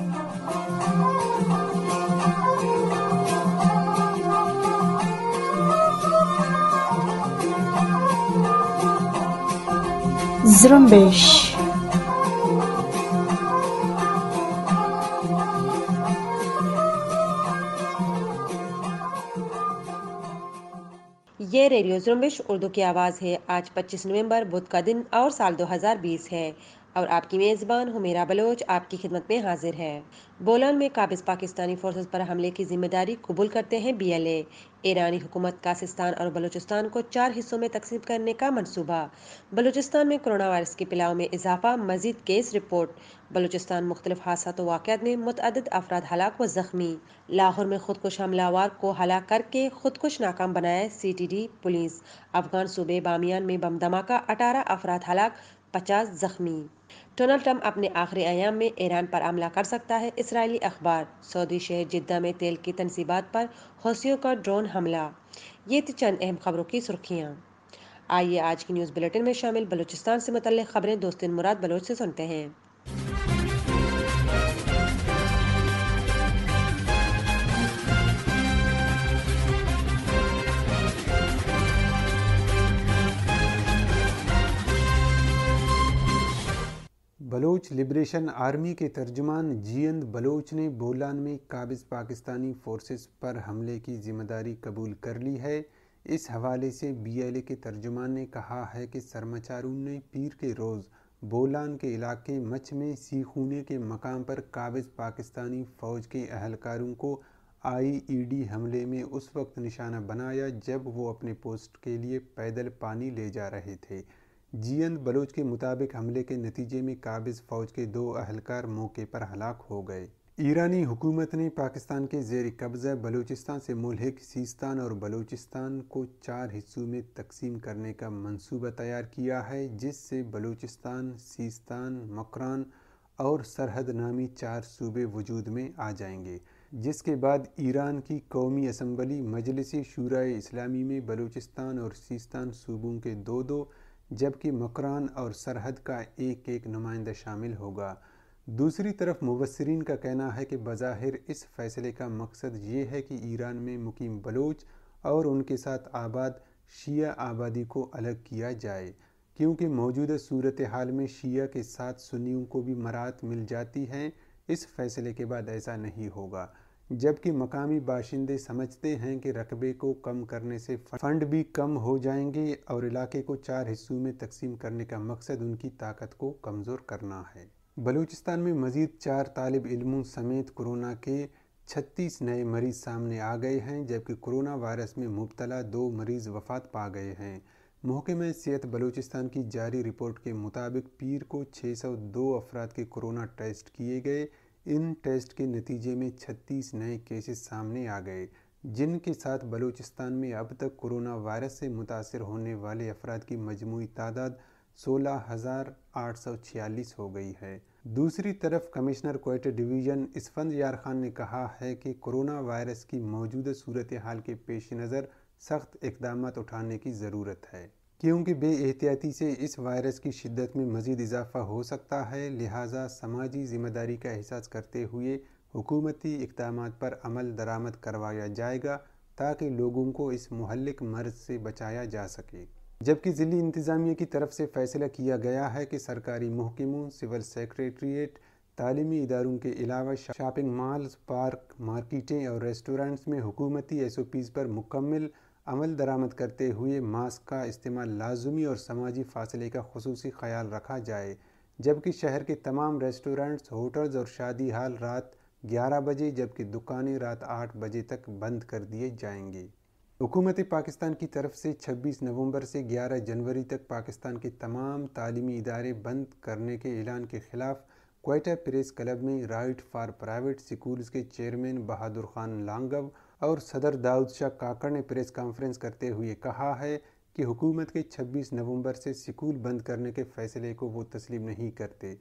ये रेडियो जुम्बिश उर्दू की आवाज़ है आज 25 नवंबर बुध का दिन और साल 2020 है और आपकी मेज़बान मेरा बलोच आपकी खिदमत में हाजिर है बोलान में काबिज पाकिस्तानी फोर्सेस पर हमले की जिम्मेदारी कबूल करते हैं बी एल एरानी ईरानी हुकूमत कासिस्तान और बलूचिस्तान को चार हिस्सों में तकसीम करने का मनसूबा बलूचिस्तान में कोरोना वायरस के पिलाव में इजाफा मजीद केस रिपोर्ट बलूचिस्तान मुख्तलिफ हादसा तो वाक़ में मतद अफराद हलाक व ज़ख्मी लाहौर में खुदकुश हमलावर को हला करके खुदकुश नाकाम बनाया C T D police Afghan सूबे बामियान में बम धमाका अठारह अफराद हलाक पचास ज़ख्मी डोनाल्ड ट्रंप अपने आखिरी आयाम में ईरान पर हमला कर सकता है इसराइली अखबार सऊदी शहर जिद्दा में तेल की तनसीबात पर हौसियों का ड्रोन हमला ये थी चंद अहम खबरों की सुर्खियाँ आइए आज की न्यूज़ बुलेटिन में शामिल बलूचिस्तान से मुतल खबरें दोस्तिन मुराद बलोच से सुनते हैं बलोच लिबरेशन आर्मी के तर्जुमान जियंद बलोच ने बोलान में काबिज पाकिस्तानी फोर्सेस पर हमले की जिम्मेदारी कबूल कर ली है इस हवाले से बीएलए के तर्जमान ने कहा है कि सरमाचारों ने पीर के रोज़ बोलान के इलाके मच में सीखूने के मकाम पर काबिज पाकिस्तानी फ़ौज के अहलकारों को आईईडी e हमले में उस वक्त निशाना बनाया जब वो अपने पोस्ट के लिए पैदल पानी ले जा रहे थे जींद बलोच के मुताबिक हमले के नतीजे में काबिज फौज के दो अहलकार मौके पर हलाक हो गए ईरानी हुकूमत ने पाकिस्तान के जेर कब्ज़ा बलूचिस्तान से मुलहक सीस्तान और बलूचिस्तान को चार हिस्सों में तकसीम करने का मंसूबा तैयार किया है जिससे बलूचिस्तान सीस्तान मकरान और सरहद नामी चार सूबे वजूद में आ जाएंगे जिसके बाद ईरान की कौमी असम्बली मजलिस शूरा इस्लामी में बलूचिस्तान और सीस्तान सूबों के दो दो जबकि मकरान और सरहद का एक एक नुमाइंदा शामिल होगा दूसरी तरफ मुबसरीन का कहना है कि बज़ाहिर इस फैसले का मकसद ये है कि ईरान में मुकीम बलोच और उनके साथ आबाद शिया आबादी को अलग किया जाए क्योंकि मौजूदा सूरत हाल में शिया के साथ सुन्नियों को भी मरात मिल जाती है इस फैसले के बाद ऐसा नहीं होगा जबकि मकामी बाशिंदे समझते हैं कि रकबे को कम करने से फंड भी कम हो जाएंगे और इलाके को चार हिस्सों में तकसीम करने का मकसद उनकी ताकत को कमज़ोर करना है बलूचिस्तान में मज़ीद चार तालब इलमों समेत कोरोना के छत्तीस नए मरीज सामने आ गए हैं जबकि कोरोना वायरस में मुबतला दो मरीज वफात पा गए हैं महकमे सेहत बलूचिस्तान की जारी रिपोर्ट के मुताबिक पीर को 602 अफराद के कोरोना टेस्ट किए गए इन टेस्ट के नतीजे में 36 नए केसेस सामने आ गए जिनके साथ बलूचिस्तान में अब तक कोरोना वायरस से मुतासर होने वाले अफराद की मजमू तादाद 16,846 हो गई है दूसरी तरफ कमिश्नर कोयट डिवीज़न इसफंद यार खान ने कहा है कि कोरोना वायरस की मौजूदा सूरत हाल के पेश नज़र सख्त इकदाम उठाने की ज़रूरत है क्योंकि बे एहतियाती से इस वायरस की शिद्दत में मज़ीद इजाफा हो सकता है लिहाजा समाजी ज़िम्मेदारी का एहसास करते हुए हुकूमती इकदाम पर अमल दरामद करवाया जाएगा ताकि लोगों को इस महलिक मर्ज से बचाया जा सके जबकि ज़िली इंतज़ामिया की तरफ से फ़ैसला किया गया है कि सरकारी महकमों सिविल सेक्रेटरीट ताली इदारों के अलावा शॉपिंग मॉल्स पार्क मार्केटें और रेस्टोरेंट्स में हुकूमती एस ओ पीज़ पर मुकम्मल अमल दरामद करते हुए मास्क का इस्तेमाल लाजमी और समाजी फासले का खसूस ख्याल रखा जाए जबकि शहर के तमाम रेस्टोरेंट्स होटल्स और शादी हाल रात 11 बजे जबकि दुकानें रात 8 बजे तक बंद कर दिए जाएंगे हुकूमत पाकिस्तान की तरफ से 26 नवंबर से 11 जनवरी तक पाकिस्तान के तमाम तालीमी इदारे बंद करने के ऐलान के ख़िलाफ़ क्वेटा प्रेस क्लब में राइट फॉर प्राइवेट स्कूल्स के चेयरमैन बहादुर खान लांगव और सदर दाऊद शाह काकड़ ने प्रेस कॉन्फ्रेंस करते हुए कहा है कि हुकूमत के 26 नवंबर से स्कूल बंद करने के फैसले को वो तस्लीम नहीं करते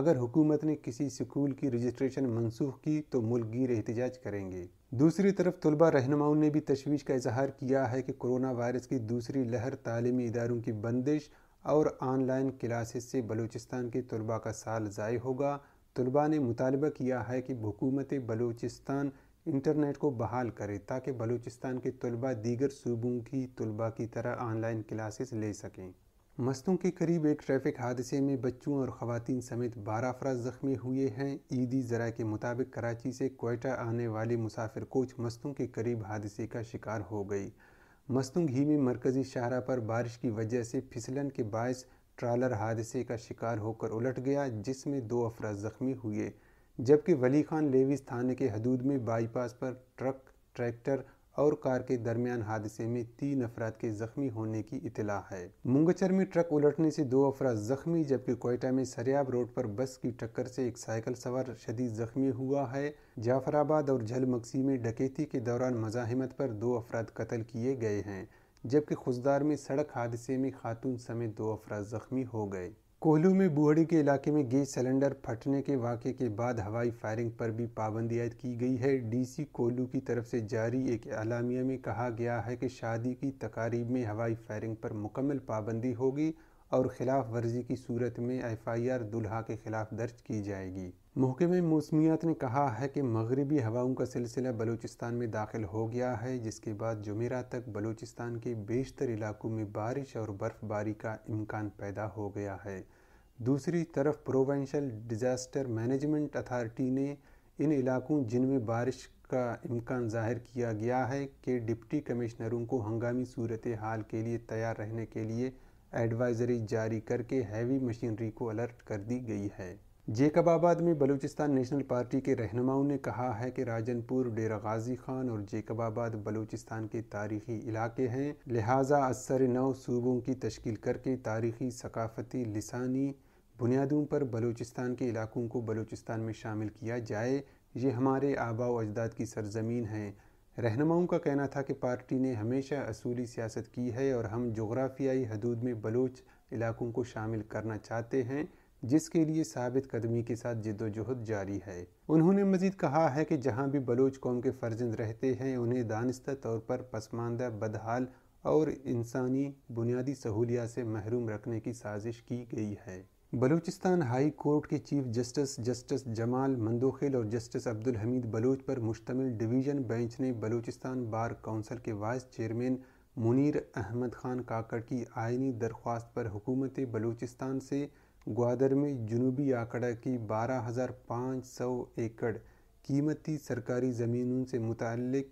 अगर हुकूमत ने किसी स्कूल की रजिस्ट्रेशन मनसूख की तो मुलगिर एहतजाज करेंगे दूसरी तरफ तलबा रहनुमाओं ने भी तशवीश का इजहार किया है कि कोरोना वायरस की दूसरी लहर तालीमी इदारों की बंदिश और ऑनलाइन क्लासेस से बलूचिस्तान के तलबा का साल ज़ाय होगा तलबा ने मुतालबा किया है कि हुकूमत बलूचिस्तान इंटरनेट को बहाल करें ताकि बलूचिस्तान के तलबा दीगर सूबों की तलबा की तरह ऑनलाइन क्लासेस ले सकें मस्तों के करीब एक ट्रैफिक हादसे में बच्चों और ख़वान समेत बारह अफराज ज़ख्मी हुए हैं ईदी ज़रा के मुताबिक कराची से कोयटा आने वाले मुसाफिर कोच मस्तों के करीब हादसे का शिकार हो गई मस्तों ही में मरकज़ी शाहरा पर बारिश की वजह से फिसलन के बायस ट्रालर हादसे का शिकार होकर उलट गया जिसमें दो अफराज ज़ख्मी हुए जबकि वली खान लेविस थाने के हदूद में बाईपास पर ट्रक ट्रैक्टर और कार के दरमियान हादसे में तीन अफराद के जख्मी होने की इतला है मुंगचर में ट्रक उलटने से दो अफराद जख्मी जबकि कोयटा में सरियाब रोड पर बस की टक्कर से एक साइकिल सवार शदीद जख्मी हुआ है जाफराबाद और झलमक्सी में डकैती के दौरान मजाहमत पर दो अफराद कत्ल किए गए हैं जबकि खुशदार में सड़क हादसे में खातून समेत दो अफराद जख्मी हो गए कोल्हू में बुहड़ी के इलाके में गैस सिलेंडर फटने के वाक़े के बाद हवाई फायरिंग पर भी पाबंदी आयद की गई है डीसी कोल्हू की तरफ से जारी एक अलामिया में कहा गया है कि शादी की तकारीब में हवाई फायरिंग पर मुकम्मल पाबंदी होगी और खिलाफ वर्जी की सूरत में एफ आई आर दुल्हा के खिलाफ दर्ज की जाएगी महकमे मौसमियात ने कहा है कि मगरबी हवाओं का सिलसिला बलूचिस्तान में दाखिल हो गया है जिसके बाद जमेरा तक बलूचिस्तान के बेशतर इलाकों में बारिश और बर्फ़बारी का इम्कान पैदा हो गया है दूसरी तरफ प्रोवेंशल डिज़ास्टर मैनेजमेंट अथार्टी ने इन इलाकों जिनमें बारिश का इम्कान जाहिर किया गया है कि डिप्टी कमिश्नरों को हंगामी सूरत हाल के लिए तैयार रहने के लिए एडवाइजरी जारी करके हैवी मशीनरी को अलर्ट कर दी गई है जेकबाबाद में बलूचिस्तान नेशनल पार्टी के रहनुमाओं ने कहा है कि राजनपुर डेरा गाजी खान और जेकबाबाद बलूचिस्तान के तारीखी इलाके हैं लिहाजा असर नौ सूबों की तश्कील करके तारीखी सकाफती लसानी बुनियादों पर बलूचिस्तान के इलाकों को बलूचिस्तान में शामिल किया जाए ये हमारे आबाव अजदाद की सरजमीन है रहनुमाओं का कहना था कि पार्टी ने हमेशा असूली सियासत की है और हम जोग्राफियाई हदूद में बलोच इलाकों को शामिल करना चाहते हैं जिसके लिए साबित कदमी के साथ जद्दोजहद जारी है उन्होंने मजीद कहा है कि जहाँ भी बलोच कौम के फर्जंद रहते हैं उन्हें दानिस्ता तौर पर पसमानदा बदहाल और इंसानी बुनियादी सहूलियात से महरूम रखने की साजिश की गई है बलूचिस्तान हाई कोर्ट के chief justice justice Jamal Mandokhail और जस्टिस अब्दुल हमीद बलूच पर मुश्तमिल डिवीज़न बेंच ने बलूचिस्तान बार काउंसिल के वाइस चेयरमैन मुनीर अहमद खान काकड़ की आयनी दरख्वास्त पर हुकूमत बलूचिस्तान से ग्वादर में जनूबी आकड़ा की बारह हज़ार पाँच सौ एकड़ कीमती सरकारी ज़मीनों से मुतल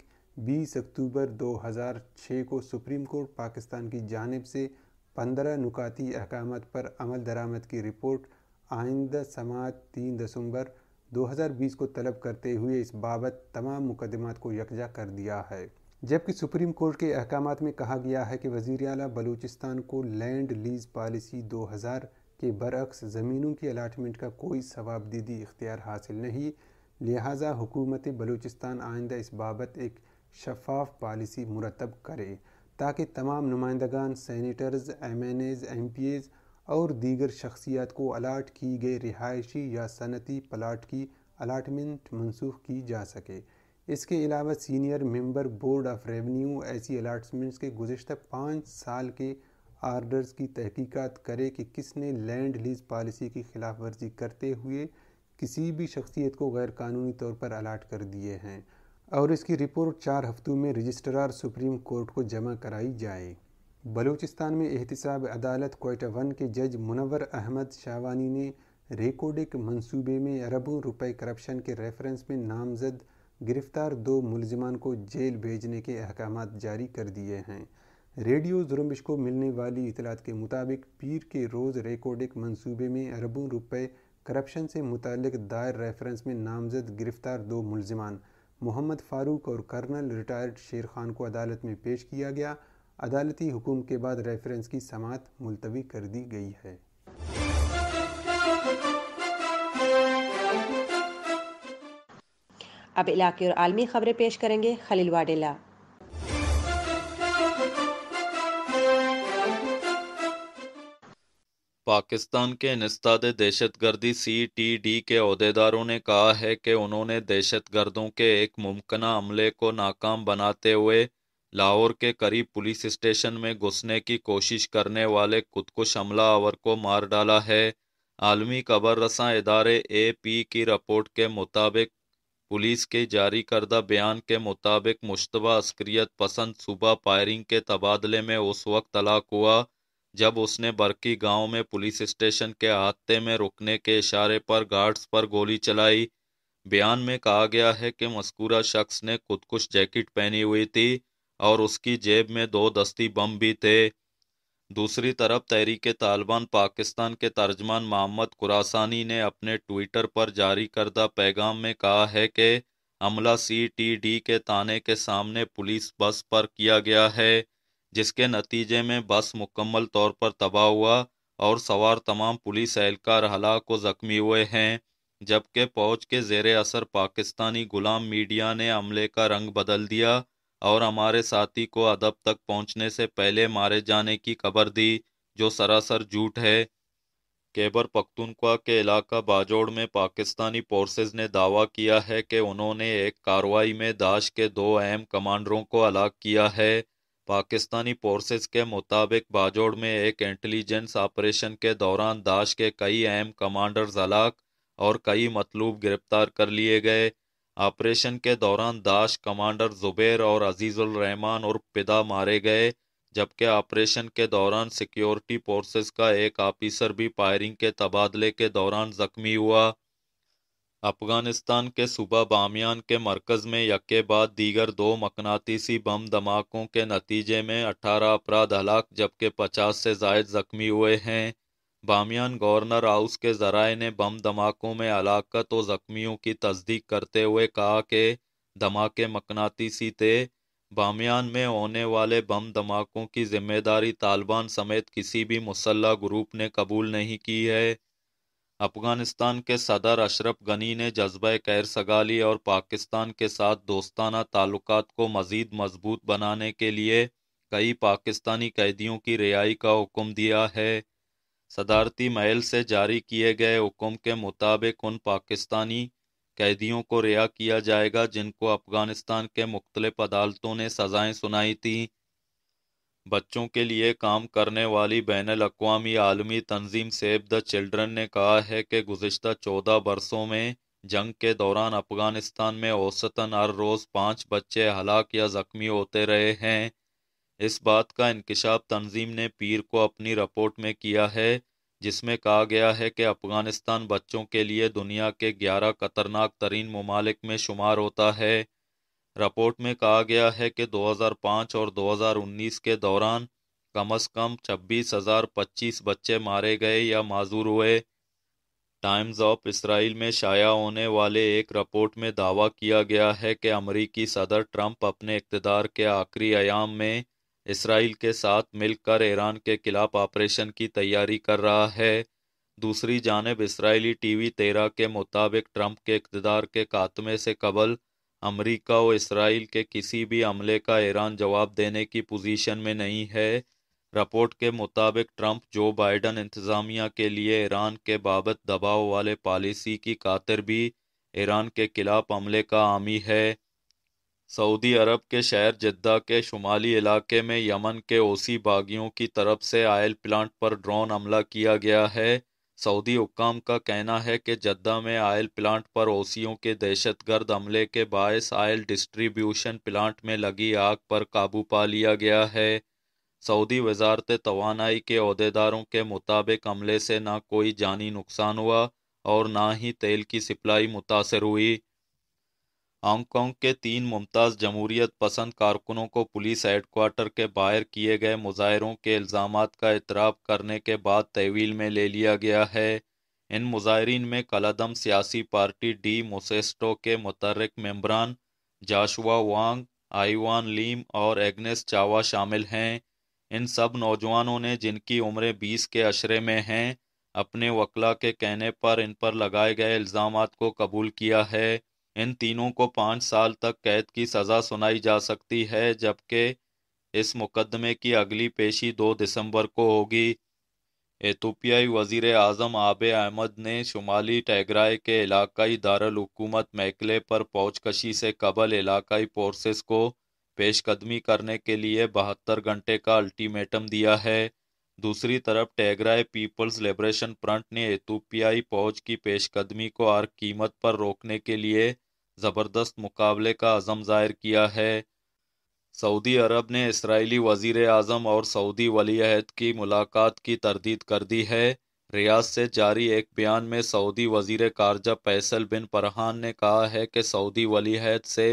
बीस अक्टूबर दो हज़ार छः को सुप्रीम कोर्ट पाकिस्तान की जानब से पंद्रह नुकाती अहकाम पर अमल दरामद की रिपोर्ट आइंदा समात तीन दिसंबर 2020 को तलब करते हुए इस बाबत तमाम मुकदमात को यकजा कर दिया है जबकि सुप्रीम कोर्ट के अहकाम में कहा गया है कि वज़ी अला बलूचिस्तान को लैंड लीज पॉलिसी 2000 के बरक्स ज़मीनों की अलाटमेंट का कोई सवाबदीदी इख्तियार हासिल नहीं लिहाजा हुकूमत बलूचिस्तान आइंदा इस बाबत एक शफाफ पॉलिसी मुरतब करे ताकि तमाम नुमाइंदगान senators M N As M P As और दीगर शख्सियात को अलाट की गई रिहायशी या सनती प्लाट की अलाटमेंट मनसूख की जा सके इसके अलावा senior member board of revenue ऐसी अलाटमेंट्स के गुजशत पाँच साल के आर्डर्स की तहकीकात करे कि किसने लैंड लीज पॉलिसी की खिलाफ वर्जी करते हुए किसी भी शख्सियत को गैरकानूनी तौर पर अलाट कर दिए हैं और इसकी रिपोर्ट चार हफ्तों में रजिस्ट्रार सुप्रीम कोर्ट को जमा कराई जाए बलूचिस्तान में एहतसाब अदालत कोयटा वन के जज मुनवर अहमद शावानी ने रेकोडिक मंसूबे में अरबों रुपए करप्शन के रेफरेंस में नामजद गिरफ्तार दो मुलजमान को जेल भेजने के अहकाम जारी कर दिए हैं रेडियो जुर्मिश को मिलने वाली इतलात के मुताबिक पीर के रोज़ रेकोडिक मंसूबे में अरबों रुपए करप्शन से मुतल दायर रेफरेंस में नामजद गिरफ्तार दो मुलजमान मोहम्मद फारूक और कर्नल रिटायर्ड शेर खान को अदालत में पेश किया गया अदालती हुकुम के बाद रेफरेंस की समात मुलतवी कर दी गई है अब इलाके और आलमी खबरें पेश करेंगे खलील वाडेला पाकिस्तान के निस्ताद दहशतगर्दी सी टी डी के अहदेदारों ने कहा है कि उन्होंने दहशतगर्दों के एक मुमकिन हमले को नाकाम बनाते हुए लाहौर के करीब पुलिस स्टेशन में घुसने की कोशिश करने वाले खुदकुश हमला आवर को मार डाला है आलमी कबर रसा इदारे ए पी की रिपोर्ट के मुताबिक पुलिस के जारी करदा बयान के मुताबिक मुशतबा अस्क्रियत पसंद सुबह फायरिंग के तबादले में उस वक्त तलाक हुआ जब उसने बरकी गांव में पुलिस स्टेशन के अहाते में रुकने के इशारे पर गार्ड्स पर गोली चलाई बयान में कहा गया है कि मस्कूरा शख्स ने खुदकुश जैकेट पहनी हुई थी और उसकी जेब में दो दस्ती बम भी थे दूसरी तरफ तहरीक तालिबान पाकिस्तान के तर्जमान मोहम्मद कुरासानी ने अपने ट्विटर पर जारी करदा पैगाम में कहा है कि हमला सी टी डी के ताने के सामने पुलिस बस पर किया गया है जिसके नतीजे में बस मुकम्मल तौर पर तबाह हुआ और सवार तमाम पुलिस एहलकार हलाक व जख्मी हुए हैं जबकि फौज के जेर असर पाकिस्तानी गुलाम मीडिया ने हमले का रंग बदल दिया और हमारे साथी को अदब तक पहुंचने से पहले मारे जाने की खबर दी जो सरासर झूठ है केबर पख्तनख्वा के इलाका बाजोड़ में पाकिस्तानी फोर्सेज ने दावा किया है कि उन्होंने एक कार्रवाई में दाश के दो अहम कमांडरों को हलाक किया है पाकिस्तानी फोर्सेज के मुताबिक बाजोड़ में एक इंटेलिजेंस ऑपरेशन के दौरान दाश के कई अहम कमांडर हलाक और कई मतलूब गिरफ्तार कर लिए गए ऑपरेशन के दौरान दाश कमांडर जुबैर और अजीज़ुल रहमान और पिदा मारे गए जबकि ऑपरेशन के दौरान सिक्योरिटी फोर्सेज का एक ऑफिसर भी फायरिंग के तबादले के दौरान जख्मी हुआ अफगानिस्तान के सूबा बामियान के मरकज में यके बाद दीगर दो मकनातीसी बम धमाकों के नतीजे में अठारह अपराध हलाक जबकि पचास से जायद जख्मी हुए हैं बामियान गवर्नर हाउस के जराए ने बम धमाकों में हलाकत और जख्मियों की तस्दीक करते हुए कहा कि धमाके मकनातीसी थे बामियान में होने वाले बम धमाकों की जिम्मेदारी तालिबान समेत किसी भी मुसल्ह ग्रुप ने कबूल नहीं की है अफगानिस्तान के सदर अशरफ गनी ने जज्बा कैर ली और पाकिस्तान के साथ दोस्ताना ताल्लुकात को मजीद मजबूत बनाने के लिए कई पाकिस्तानी कैदियों की रिहाई का हुक्म दिया है सदारती महल से जारी किए गए हुक्म के मुताबिक उन पाकिस्तानी कैदियों को रिहा किया जाएगा जिनको अफगानिस्तान के मुख्तलिफ अदालतों ने सजाएं सुनाई थीं बच्चों के लिए काम करने वाली बैन अवी आलमी तंजीम सेब द चिल्ड्रन ने कहा है कि गुजशत चौदह बरसों में जंग के दौरान अफगानिस्तान में औसतन हर रोज़ पाँच बच्चे हलाक या ज़ख्मी होते रहे हैं इस बात का इंकशाफ तंजीम ने पीर को अपनी रिपोर्ट में किया है जिसमें कहा गया है कि अफगानिस्तान बच्चों के लिए दुनिया के ग्यारह खतरनाक तरीन ममालिक में शुमार होता है रिपोर्ट में कहा गया है कि 2005 और 2019 के दौरान कम अज कम छब्बीस हज़ार पच्चीस बच्चे मारे गए या माजूर हुए टाइम्स ऑफ इसराइल में शाया होने वाले एक रिपोर्ट में दावा किया गया है कि अमरीकी सदर ट्रंप अपने इकतदार के आखिरी आयाम में इसराइल के साथ मिलकर ईरान के खिलाफ ऑपरेशन की तैयारी कर रहा है दूसरी जानब इसराइली टीवी तेरह के मुताबिक ट्रंप के इकतदार के खात्मे से कबल अमरीका और इसराइल के किसी भी हमले का ईरान जवाब देने की पोजीशन में नहीं है रिपोर्ट के मुताबिक ट्रंप जो बाइडन इंतजामिया के लिए ईरान के बाबत दबाव वाले पॉलिसी की कातर भी ईरान के खिलाफ हमले का आमी है सऊदी अरब के शहर जद्दा के शुमाली इलाके में यमन के ओसी बागियों की तरफ से आयल प्लांट पर ड्रोन हमला किया गया है सऊदी हुकाम का कहना है कि जद्दा में आयल प्लांट पर ओसियों के दहशतगर्द हमले के बायस आयल डिस्ट्रीब्यूशन प्लांट में लगी आग पर काबू पा लिया गया है सऊदी वजारत तोानाई के अहदेदारों के मुताबिक हमले से ना कोई जानी नुकसान हुआ और ना ही तेल की सप्लाई मुतासर हुई हांगकांग के तीन मुमताज़ जमहूरियत पसंद कारकुनों को पुलिस हेडकोार्टर के बाहर किए गए मुजाहरों के इल्ज़ाम का एतराफ़ करने के बाद तहवील में ले लिया गया है इन मुजाहरीन में कलदम सियासी पार्टी डी मोसेस्टो के मुतरक मम्बरान जाशुआ वांग आईवान लीम और एग्नेस चावा शामिल हैं इन सब नौजवानों ने जिनकी उम्रें बीस के अशरे में हैं अपने वकला के कहने पर इन पर लगाए गए इल्ज़ाम को कबूल किया है इन तीनों को पाँच साल तक कैद की सज़ा सुनाई जा सकती है जबकि इस मुकदमे की अगली पेशी दो दिसंबर को होगी एथोपियाई वजीर अजम आब अहमद ने शुमाली टेगराय के इलाकई दारकूमत मैकले पर पहुँचकशी से कबल इलाकई फोर्सेस को पेशकदमी करने के लिए बहत्तर घंटे का अल्टीमेटम दिया है दूसरी तरफ टैगराए पीपल्स लिबरेशन फ्रंट ने एथोपियाई फौज की पेशकदमी को हर कीमत पर रोकने के लिए ज़बरदस्त मुकाबले का अज़म ज़ाहिर किया है सऊदी अरब ने इसराइली वजीर अजम और सऊदी वलीहद की मुलाकात की तरदीद कर दी है रियाज से जारी एक बयान में सऊदी वजीर कारजा फैसल बिन परहान ने कहा है कि सऊदी वलीहद से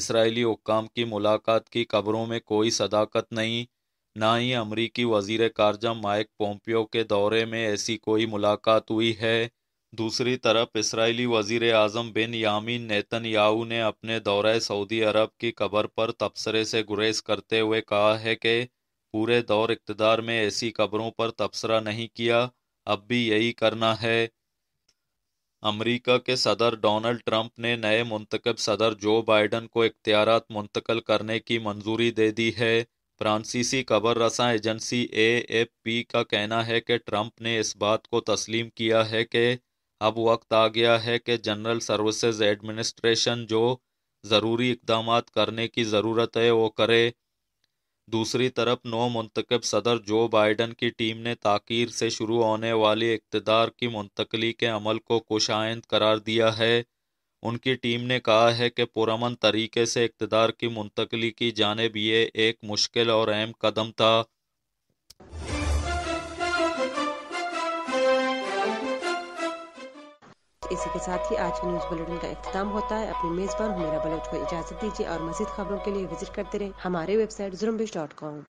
इसराइली हुकाम की मुलाकात की खबरों में कोई सदाकत नहीं ना ही अमरीकी वजीर कारजा माइक पोम्पियो के दौरे में ऐसी कोई मुलाकात हुई है दूसरी तरफ इसराइली वजीर अजम बिन यामीन नेतन याऊ ने अपने दौरे सऊदी अरब की कबर पर तबसरे से गुरेज करते हुए कहा है कि पूरे दौर इकतदार में ऐसी कबरों पर तबसरा नहीं किया अब भी यही करना है अमरीका के सदर डोनाल्ड ट्रंप ने नए मुंतकब सदर जो बाइडन को इख्तियार मुंतकल करने की मंजूरी दे दी है फ्रांसीसी कबर रसा एजेंसी ए एफ पी का कहना है कि ट्रंप ने इस बात को तस्लीम किया है कि अब वक्त आ गया है कि जनरल सर्विसेज एडमिनिस्ट्रेशन जो ज़रूरी इकदाम करने की ज़रूरत है वो करे दूसरी तरफ नौ मुंतब सदर जो बाइडन की टीम ने ताकीर से शुरू होने वाली इकतदार की मुंतकली के अमल को कुशायद करार दिया है उनकी टीम ने कहा है कि पुरमन तरीके से इकतदार की मुंतकली की जानब ये एक मुश्किल और अहम कदम था इसी के साथ ही आज के न्यूज बुलेटिन का अख्ताम होता है अपनी मेजबान हुमेरा बलोच को इजाजत दीजिए और मजीद खबरों के लिए विजिट करते रहे हमारे वेबसाइट जुरम्बिश डॉट कॉम